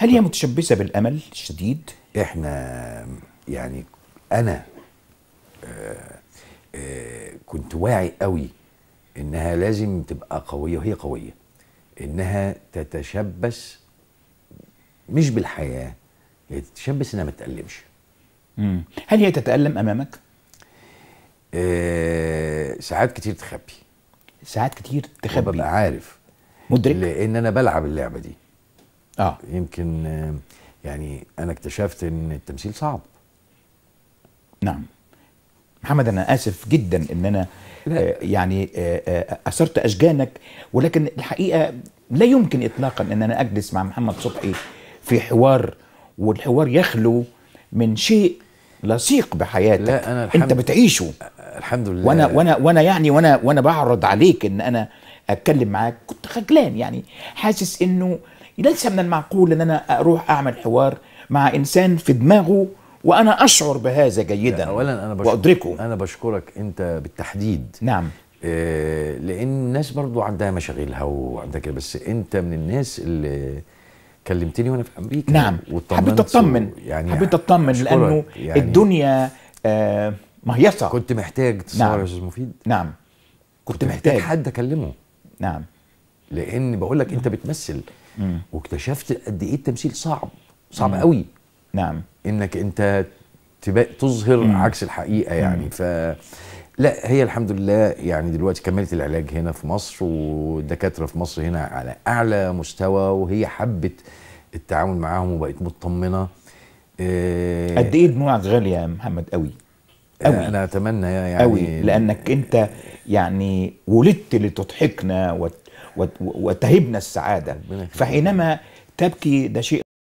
هل هي متشبثه بالامل الشديد؟ احنا يعني انا آه، آه، كنت واعي قوي انها لازم تبقى قويه وهي قويه انها تتشبث مش بالحياه هي تتشبث انها ما تتالمش هل هي تتالم امامك؟ آه، ساعات كتير تخبي ساعات كتير تخبي ببقى عارف مدرك لان انا بلعب اللعبه دي آه. يمكن يعني انا اكتشفت ان التمثيل صعب نعم محمد انا اسف جدا ان انا آه يعني آه، آه، اثرت اشجانك ولكن الحقيقه لا يمكن اطلاقا ان انا اجلس مع محمد صبحي في حوار والحوار يخلو من شيء لصيق بحياتك لا أنا الحمد انت بتعيشه الحمد لله وانا وانا وانا يعني وانا وانا بعرض عليك ان انا اتكلم معاك كنت خجلان يعني حاسس انه ليس من المعقول ان انا اروح اعمل حوار مع انسان في دماغه وانا اشعر بهذا جيدا اولا انا بشكر وادركه انا بشكرك انت بالتحديد نعم إيه لان الناس برضو عندها مشاغلها وعندها كده بس انت من الناس اللي كلمتني وانا في امريكا نعم حبيت اطمن يعني حبيت اطمن لانه يعني الدنيا آه مهيصه كنت محتاج تصور نعم. يا استاذ مفيد نعم كنت, كنت محتاج, محتاج حد اكلمه نعم لان بقول لك انت بتمثل واكتشفت قد ايه التمثيل صعب صعب مم. قوي نعم انك انت تظهر مم. عكس الحقيقه يعني مم. ف لا هي الحمد لله يعني دلوقتي كملت العلاج هنا في مصر والدكاتره في مصر هنا على اعلى مستوى وهي حبت التعامل معاهم وبقت مطمنه آه، قد ايه دموعك غاليه يا محمد قوي قوي انا اتمنى يعني قوي لانك انت يعني ولدت لتضحكنا وت وتهبنا السعادة فحينما تبكي ده شيء